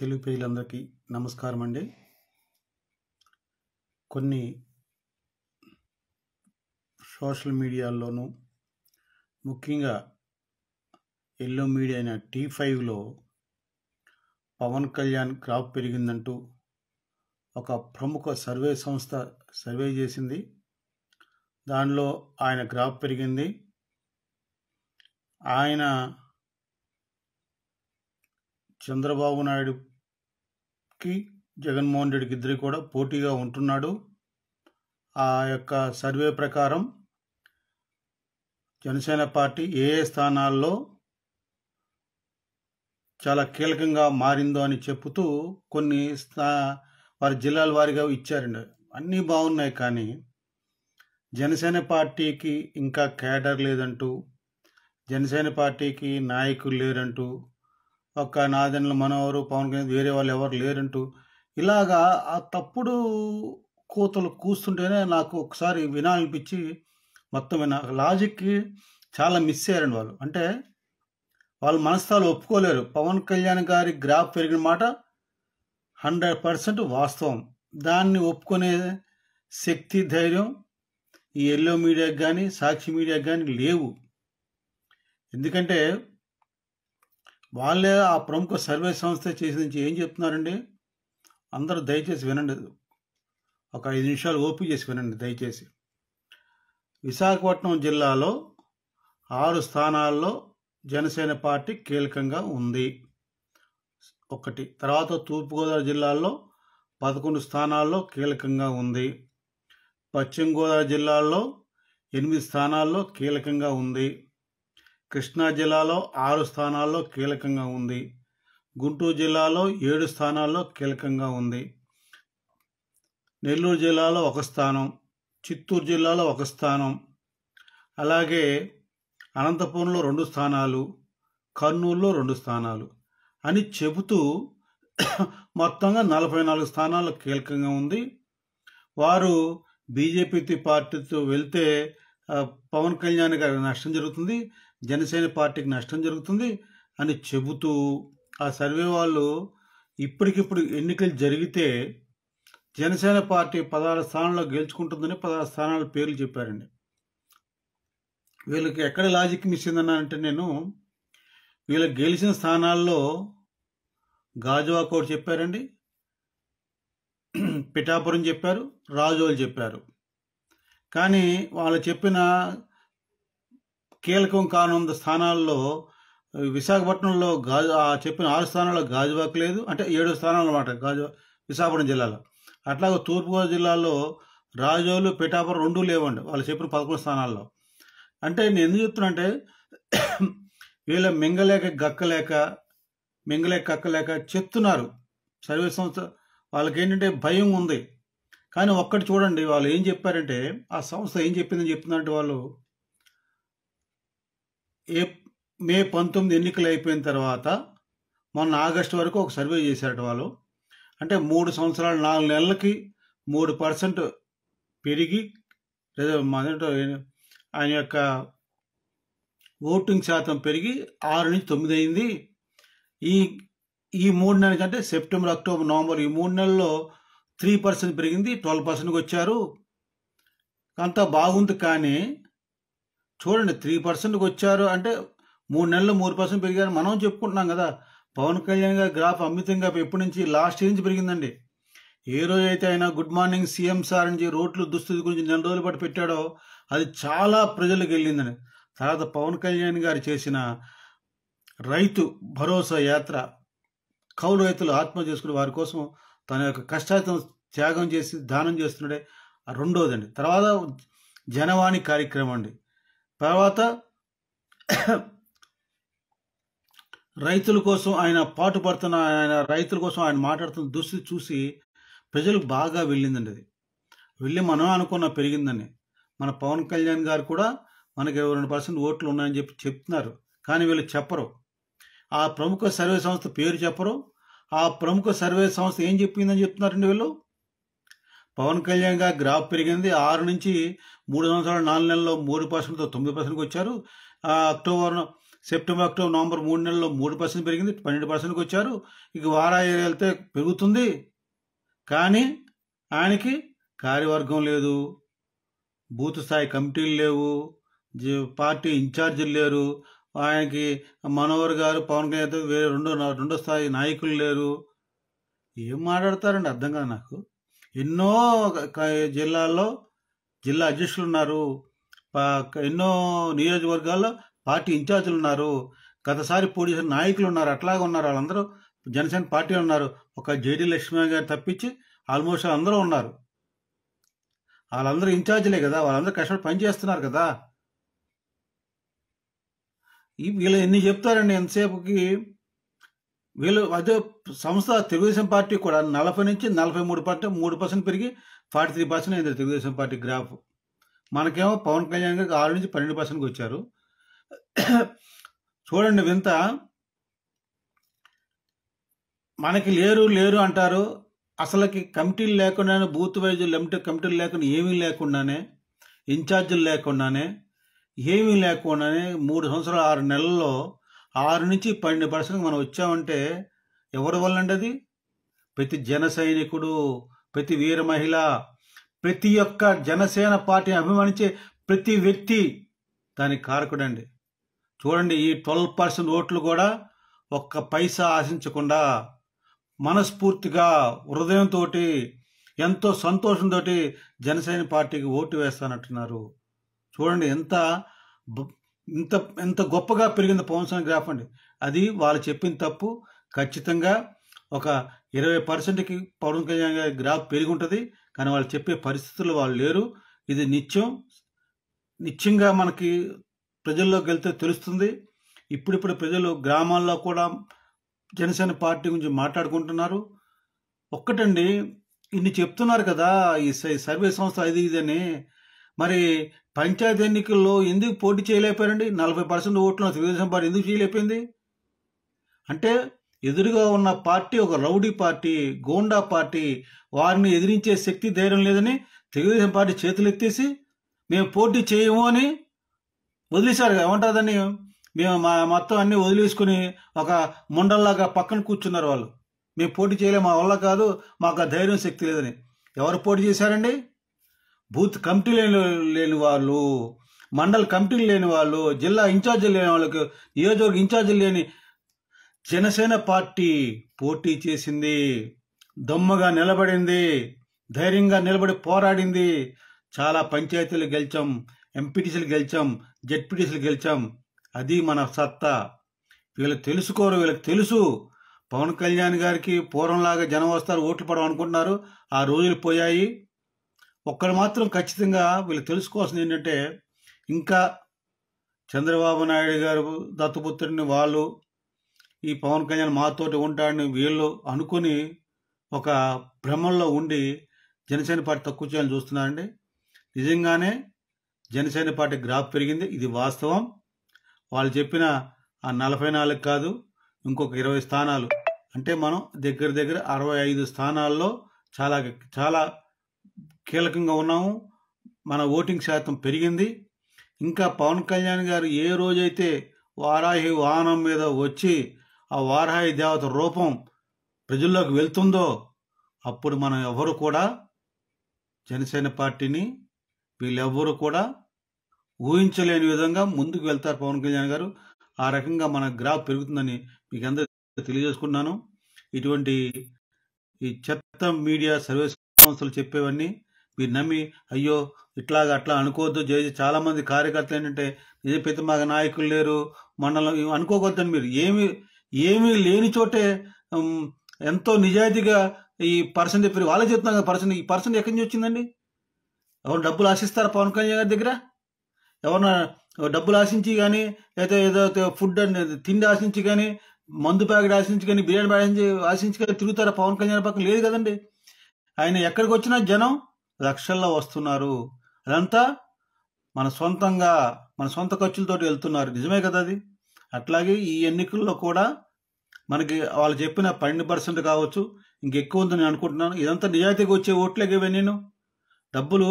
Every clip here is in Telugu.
తెలుగు ప్రజలందరికీ నమస్కారం అండి కొన్ని సోషల్ మీడియాల్లోనూ ముఖ్యంగా ఎల్లో మీడియా అయిన టీ ఫైవ్లో పవన్ కళ్యాణ్ క్రాప్ పెరిగిందంటూ ఒక ప్రముఖ సర్వే సంస్థ సర్వే చేసింది దానిలో ఆయన క్రాప్ పెరిగింది ఆయన చంద్రబాబు నాయుడు కి జగన్మోహన్ రెడ్డికి ఇద్దరు కూడా పోటీగా ఉంటున్నాడు ఆ యొక్క సర్వే ప్రకారం జనసేన పార్టీ ఏ ఏ స్థానాల్లో చాలా కీలకంగా మారిందో అని చెబుతూ కొన్ని స్థా వారి జిల్లాల వారిగా ఇచ్చారండి అన్నీ బాగున్నాయి కానీ జనసేన పార్టీకి ఇంకా కేడర్ లేదంటూ జనసేన పార్టీకి నాయకులు లేరంటూ ఒక్క నాదెండ్ల మనోహరు పవన్ కళ్యాణ్ వేరే వాళ్ళు ఎవరు లేరంటూ ఇలాగా ఆ తప్పుడు కూతలు కూస్తుంటేనే నాకు ఒకసారి వినాలనిపించి మొత్తం వినా లాజిక్కి చాలా మిస్ అయ్యారండి వాళ్ళు అంటే వాళ్ళు మనస్థాలు ఒప్పుకోలేరు పవన్ కళ్యాణ్ గారి గ్రాఫ్ పెరిగిన మాట హండ్రెడ్ పర్సెంట్ వాస్తవం దాన్ని ఒప్పుకునే శక్తి ధైర్యం ఈ ఎల్లో మీడియాకి కానీ సాక్షి మీడియాకి కానీ లేవు ఎందుకంటే వాళ్ళే ఆ ప్రముఖ సర్వే సంస్థ చేసిన ఏం చెప్తున్నారండి అందరూ దయచేసి వినండి ఒక ఐదు నిమిషాలు ఓపిక చేసి వినండి దయచేసి విశాఖపట్నం జిల్లాలో ఆరు స్థానాల్లో జనసేన పార్టీ కీలకంగా ఉంది ఒకటి తర్వాత తూర్పుగోదావరి జిల్లాల్లో పదకొండు స్థానాల్లో కీలకంగా ఉంది పశ్చిమ గోదావరి జిల్లాల్లో ఎనిమిది స్థానాల్లో కీలకంగా ఉంది కృష్ణా జిల్లాలో ఆరు స్థానాల్లో కీలకంగా ఉంది గుంటూరు జిల్లాలో ఏడు స్థానాల్లో కీలకంగా ఉంది నెల్లూరు జిల్లాలో ఒక స్థానం చిత్తూరు జిల్లాలో ఒక స్థానం అలాగే అనంతపురంలో రెండు స్థానాలు కర్నూలులో రెండు స్థానాలు అని చెబుతూ మొత్తంగా నలభై నాలుగు స్థానాలు కీలకంగా ఉంది వారు బీజేపీ పార్టీతో వెళ్తే పవన్ కళ్యాణ్ గారికి నష్టం జరుగుతుంది జనసేన పార్టీకి నష్టం జరుగుతుంది అని చెబుతూ ఆ సర్వే వాళ్ళు ఇప్పటికిప్పుడు ఎన్నికలు జరిగితే జనసేన పార్టీ పదహారు స్థానాల్లో గెలుచుకుంటుందని పదహారు స్థానాల పేర్లు చెప్పారండి వీళ్ళకి ఎక్కడ లాజిక్ మిస్ అంటే నేను వీళ్ళకి గెలిచిన స్థానాల్లో గాజువాకోట్ చెప్పారండి పిఠాపురం చెప్పారు రాజోలు చెప్పారు కానీ వాళ్ళు చెప్పిన కీలకం కానున్న స్థానాల్లో విశాఖపట్నంలో గాజు చెప్పిన ఆరు స్థానాల్లో గాజువాక్ లేదు అంటే ఏడు స్థానాలు అనమాట గాజు విశాఖపట్నం జిల్లాలో అట్లాగే తూర్పుగోదావరి జిల్లాలో రాజోలు పిఠాపురం రెండు లేవండి వాళ్ళు చెప్పిన పదకొండు స్థానాల్లో అంటే నేను ఎందుకు చెప్తున్నానంటే వీళ్ళ మింగలేక గక్కలేక మింగలేక కక్కలేక చెప్తున్నారు సర్వే సంస్థ వాళ్ళకి ఏంటంటే భయం ఉంది కానీ ఒక్కటి చూడండి వాళ్ళు ఏం చెప్పారంటే ఆ సంస్థ ఏం చెప్పిందని చెప్తున్నారంటే వాళ్ళు ఏ మే పంతొమ్మిది ఎన్నికలు అయిపోయిన తర్వాత మొన్న ఆగస్టు వరకు ఒక సర్వే చేశారట వాళ్ళు అంటే మూడు సంవత్సరాలు నాలుగు నెలలకి మూడు పర్సెంట్ పెరిగి ఆయన యొక్క ఓటింగ్ శాతం పెరిగి ఆరు నుంచి తొమ్మిది అయింది ఈ ఈ మూడు నెలల కంటే సెప్టెంబర్ అక్టోబర్ నవంబర్ ఈ మూడు నెలల్లో త్రీ పర్సెంట్ పెరిగింది ట్వెల్వ్ పర్సెంట్కి వచ్చారు అంతా బాగుంది కానీ చూడండి త్రీ పర్సెంట్కి వచ్చారు అంటే మూడు నెలలు మూడు పర్సెంట్ పెరిగారు మనం చెప్పుకుంటున్నాం కదా పవన్ కళ్యాణ్ గారి గ్రాఫ్ అమితంగా ఎప్పటి నుంచి లాస్ట్ ఇయర్ నుంచి పెరిగిందండి ఏ రోజైతే ఆయన గుడ్ మార్నింగ్ సీఎం సార్ అని రోడ్లు దుస్థితి గురించి నెల రోజుల పాటు పెట్టాడో అది చాలా ప్రజలకు వెళ్ళిందని తర్వాత పవన్ కళ్యాణ్ గారు చేసిన రైతు భరోసా యాత్ర కౌలు రైతులు ఆత్మ చేసుకుని వారి కోసం తన యొక్క కష్టాతం త్యాగం చేసి దానం చేస్తున్నాడే రెండోదండి తర్వాత జనవాణి కార్యక్రమం అండి తర్వాత రైతుల కోసం ఆయన పాటుపడుతున్న ఆయన రైతుల కోసం ఆయన మాట్లాడుతున్న దుస్థితి చూసి ప్రజలకు బాగా వెళ్ళిందండి అది వెళ్ళి మనం అనుకున్న పెరిగిందని మన పవన్ కళ్యాణ్ గారు కూడా మనకి రెండు పర్సెంట్ ఓట్లు ఉన్నాయని చెప్పి చెప్తున్నారు కానీ వీళ్ళు చెప్పరు ఆ ప్రముఖ సర్వే సంస్థ పేరు చెప్పరు ఆ ప్రముఖ సర్వే సంస్థ ఏం చెప్పిందని చెప్తున్నారండి వీళ్ళు పవన్ కళ్యాణ్ గ్రాఫ్ పెరిగింది ఆరు నుంచి మూడు సంవత్సరాలు నాలుగు నెలల్లో మూడు పర్సెంట్తో తొమ్మిది పర్సెంట్కి వచ్చారు అక్టోబర్ సెప్టెంబర్ అక్టోబర్ నవంబర్ మూడు నెలల్లో మూడు పర్సెంట్ పెరిగింది పన్నెండు పర్సెంట్కి వచ్చారు ఇక వారా వెళ్తే పెరుగుతుంది కానీ ఆయనకి కార్యవర్గం లేదు బూత్ స్థాయి కమిటీలు లేవు పార్టీ ఇన్ఛార్జీలు లేరు ఆయనకి మనోహర్ గారు పవన్ కళ్యాణ్ వేరే రెండో రెండో స్థాయి నాయకులు లేరు ఏం మాట్లాడతారండి అర్థం కాదు నాకు ఎన్నో జిల్లాల్లో జిల్లా అధ్యక్షులు ఉన్నారు ఎన్నో నియోజకవర్గాల్లో పార్టీ ఇన్ఛార్జీలు ఉన్నారు గతసారి పోటీ నాయకులు ఉన్నారు అట్లాగే ఉన్నారు వాళ్ళందరూ జనసేన పార్టీ ఉన్నారు ఒక జేడీ లక్ష్మీ గారు తప్పించి ఆల్మోస్ట్ అందరూ ఉన్నారు వాళ్ళందరూ ఇన్ఛార్జీలే కదా వాళ్ళందరూ కష్టపడి పనిచేస్తున్నారు కదా వీళ్ళు ఎన్ని చెప్తారండి ఎంతసేపుకి వీళ్ళు అదే సంస్థ తెలుగుదేశం పార్టీ కూడా నలభై నుంచి నలభై మూడు పర్సెంట్ మూడు పర్సెంట్ పెరిగి ఫార్టీ త్రీ పర్సెంట్ అయింది తెలుగుదేశం పార్టీ గ్రాఫ్ మనకేమో పవన్ కళ్యాణ్ గారికి ఆరు నుంచి పన్నెండు పర్సెంట్కి వచ్చారు చూడండి వింత మనకి లేరు లేరు అంటారు అసలుకి కమిటీలు లేకుండానే బూత్ వైజ్ లిమిటెడ్ కమిటీలు లేకుండా ఏమీ లేకుండానే ఇన్ఛార్జీలు లేకుండానే ఏమీ లేకుండానే మూడు సంవత్సరాలు ఆరు నెలల్లో ఆరు నుంచి పన్నెండు పర్సెంట్ మనం వచ్చామంటే ఎవరి వల్ల అండి అది ప్రతి జన సైనికుడు ప్రతి వీర మహిళ ప్రతి ఒక్క జనసేన పార్టీని అభిమానించే ప్రతి వ్యక్తి దానికి కారకుడండి చూడండి ఈ ట్వెల్వ్ పర్సెంట్ ఓట్లు కూడా ఒక్క పైసా ఆశించకుండా మనస్ఫూర్తిగా హృదయంతో ఎంతో సంతోషంతో జనసేన పార్టీకి ఓటు వేస్తానంటున్నారు చూడండి ఎంత ఇంత ఎంత గొప్పగా పెరిగింది పవన్ గ్రాఫ్ అండి అది వాళ్ళు చెప్పిన తప్పు ఖచ్చితంగా ఒక ఇరవై పర్సెంట్కి పవన్ కళ్యాణ్ గారి గ్రాఫ్ పెరిగి ఉంటుంది కానీ వాళ్ళు చెప్పే పరిస్థితులు వాళ్ళు లేరు ఇది నిత్యం నిత్యంగా మనకి ప్రజల్లోకి వెళ్తే తెలుస్తుంది ఇప్పుడిప్పుడు ప్రజలు గ్రామాల్లో కూడా జనసేన పార్టీ గురించి మాట్లాడుకుంటున్నారు ఒక్కటండి ఇన్ని చెప్తున్నారు కదా ఈ సర్వే సంస్థ ఇది ఇది అని మరి పంచాయతీ ఎన్నికల్లో ఎందుకు పోటీ చేయలేకపోయారండి నలభై పర్సెంట్ ఓట్లను తెలుగుదేశం పార్టీ ఎందుకు చేయలేకపోయింది అంటే ఎదురుగా ఉన్న పార్టీ ఒక రౌడీ పార్టీ గోండా పార్టీ వారిని ఎదిరించే శక్తి ధైర్యం లేదని తెలుగుదేశం పార్టీ చేతులు ఎత్తేసి మేము పోటీ చేయము అని వదిలేశారు ఏమంటుందని మేము మా మొత్తం అన్నీ వదిలేసుకుని ఒక ముండల్లాగా పక్కన కూర్చున్నారు వాళ్ళు మేము పోటీ చేయలే మా వల్ల కాదు మాకు ధైర్యం శక్తి లేదని ఎవరు పోటీ చేశారండి బూత్ కమిటీ లేని లేని వాళ్ళు మండల కమిటీలు లేని వాళ్ళు జిల్లా ఇన్ఛార్జీలు లేని వాళ్ళకు నియోజకవర్గ ఇన్ఛార్జీలు లేని జనసేన పార్టీ పోటీ చేసింది దొమ్మగా నిలబడింది ధైర్యంగా నిలబడి పోరాడింది చాలా పంచాయతీలు గెలిచాం ఎంపీటీసీలు గెలిచాం జెడ్పీటీసీలు గెలిచాం అది మన సత్తా వీళ్ళు తెలుసుకోరు వీళ్ళకి తెలుసు పవన్ కళ్యాణ్ గారికి పూర్వంలాగా జనం వస్తారు ఓట్లు పడమనుకుంటున్నారు ఆ రోజులు పోయాయి ఒక్కడు మాత్రం ఖచ్చితంగా వీళ్ళు తెలుసుకోవాల్సింది ఏంటంటే ఇంకా చంద్రబాబు నాయుడు గారు దత్తపుత్రుడిని వాళ్ళు ఈ పవన్ కళ్యాణ్ మాతోటి ఉంటాడని వీళ్ళు అనుకుని ఒక భ్రమంలో ఉండి జనసేన పార్టీ తక్కువ చేయాలని చూస్తున్నారండి నిజంగానే జనసేన పార్టీ గ్రాఫ్ పెరిగింది ఇది వాస్తవం వాళ్ళు చెప్పిన ఆ నలభై నాలుగు కాదు ఇంకొక ఇరవై స్థానాలు అంటే మనం దగ్గర దగ్గర అరవై ఐదు స్థానాల్లో చాలా చాలా కీలకంగా ఉన్నాము మన ఓటింగ్ శాతం పెరిగింది ఇంకా పవన్ కళ్యాణ్ గారు ఏ రోజైతే వారాహి వాహనం మీద వచ్చి ఆ వారాహి దేవత రూపం ప్రజల్లోకి వెళ్తుందో అప్పుడు మనం ఎవరు కూడా జనసేన పార్టీని వీళ్ళెవ్వరూ కూడా ఊహించలేని విధంగా ముందుకు వెళ్తారు పవన్ కళ్యాణ్ గారు ఆ రకంగా మన గ్రాఫ్ పెరుగుతుందని మీకు అందరూ తెలియజేసుకున్నాను ఇటువంటి ఈ చెత్త మీడియా సర్వీస్ సంస్థలు చెప్పేవన్నీ వీరు నమ్మి అయ్యో ఇట్లాగ అట్లా అనుకోవద్దు జై చాలామంది కార్యకర్తలు ఏంటంటే నిజపేత మాకు నాయకులు లేరు మండలం అనుకోకూడదు మీరు ఏమి ఏమీ లేని చోటే ఎంతో నిజాయితీగా ఈ పర్సన్ చెప్పారు వాళ్ళే చెప్తున్నాం కదా పర్సన్ ఈ పర్సన్ ఎక్కడి నుంచి వచ్చిందండి ఎవరు డబ్బులు ఆశిస్తారు పవన్ కళ్యాణ్ గారి దగ్గర ఎవరన్నా డబ్బులు ఆశించి కానీ లేదా ఏదో ఫుడ్ తిండి ఆశించి కానీ మందు ప్యాకెట్ ఆశించి కానీ బిర్యానీ ప్యాకెట్ ఆశించి కానీ తిరుగుతారా పవన్ కళ్యాణ్ పక్కన లేదు కదండి ఆయన ఎక్కడికి వచ్చినా జనం లక్షల్లో వస్తున్నారు అదంతా మన సొంతంగా మన సొంత ఖర్చులతో వెళ్తున్నారు నిజమే కదా అది అట్లాగే ఈ ఎన్నికల్లో కూడా మనకి వాళ్ళు చెప్పిన పన్నెండు పర్సెంట్ కావచ్చు ఇంకెక్కువ ఉందని అనుకుంటున్నాను ఇదంతా నిజాయితీగా వచ్చే ఓట్లేకి నేను డబ్బులు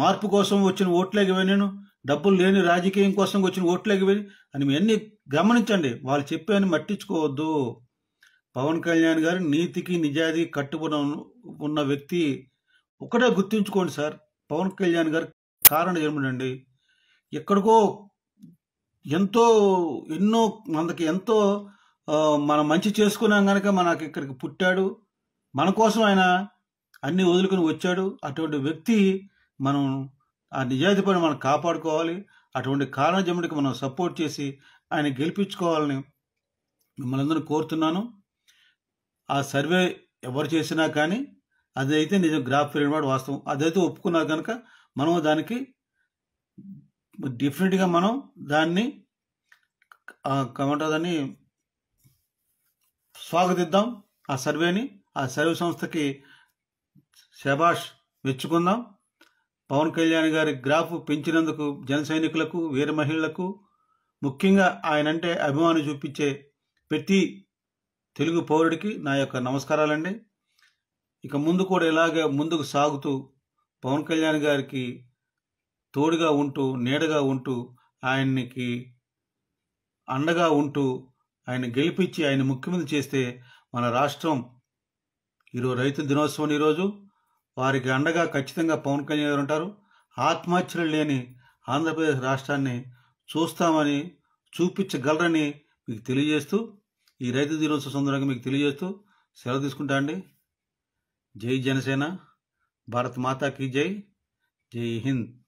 మార్పు కోసం వచ్చిన ఓట్లేకి నేను డబ్బులు లేని రాజకీయం కోసం వచ్చిన ఓట్లేకి వెళ్ళి అని ఇవన్నీ గమనించండి వాళ్ళు చెప్పాను మట్టించుకోవద్దు పవన్ కళ్యాణ్ గారు నీతికి నిజాయితీ కట్టుబడి ఉన్న వ్యక్తి ఒకటే గుర్తుంచుకోండి సార్ పవన్ కళ్యాణ్ గారి కారణ జన్మనండి ఎక్కడికో ఎంతో ఎన్నో మనకి ఎంతో మనం మంచి చేసుకున్నాం కనుక మనకి ఇక్కడికి పుట్టాడు మన కోసం ఆయన అన్ని వదులుకొని వచ్చాడు అటువంటి వ్యక్తి మనం ఆ నిజాయితీ మనం కాపాడుకోవాలి అటువంటి కారణజముడికి మనం సపోర్ట్ చేసి ఆయన గెలిపించుకోవాలని మిమ్మల్ని అందరూ కోరుతున్నాను ఆ సర్వే ఎవరు చేసినా కానీ అదైతే నిజం గ్రాఫ్ పీరియడ్ వాడు వాస్తవం అదైతే ఒప్పుకున్నారు కనుక మనం దానికి డిఫరెంట్గా మనం దాన్ని దాన్ని స్వాగతిద్దాం ఆ సర్వేని ఆ సర్వే సంస్థకి శభాష్ మెచ్చుకుందాం పవన్ కళ్యాణ్ గారి గ్రాఫ్ పెంచినందుకు జన సైనికులకు వీర మహిళలకు ముఖ్యంగా ఆయనంటే అభిమానం చూపించే ప్రతి తెలుగు పౌరుడికి నా యొక్క నమస్కారాలండి ఇక ముందు కూడా ఇలాగే ముందుకు సాగుతూ పవన్ కళ్యాణ్ గారికి తోడుగా ఉంటూ నీడగా ఉంటూ ఆయన్నికి అండగా ఉంటూ ఆయన గెలిపించి ఆయన ముఖ్యమంత్రి చేస్తే మన రాష్ట్రం ఈరోజు రైతు దినోత్సవం ఈరోజు వారికి అండగా ఖచ్చితంగా పవన్ కళ్యాణ్ గారు ఉంటారు ఆత్మహత్యలు లేని ఆంధ్రప్రదేశ్ రాష్ట్రాన్ని చూస్తామని చూపించగలరని మీకు తెలియజేస్తూ ఈ రైతు దినోత్సవం సందర్భంగా మీకు తెలియజేస్తూ సెలవు తీసుకుంటా అండి जय जनसेना भारत माता की जय जय हिंद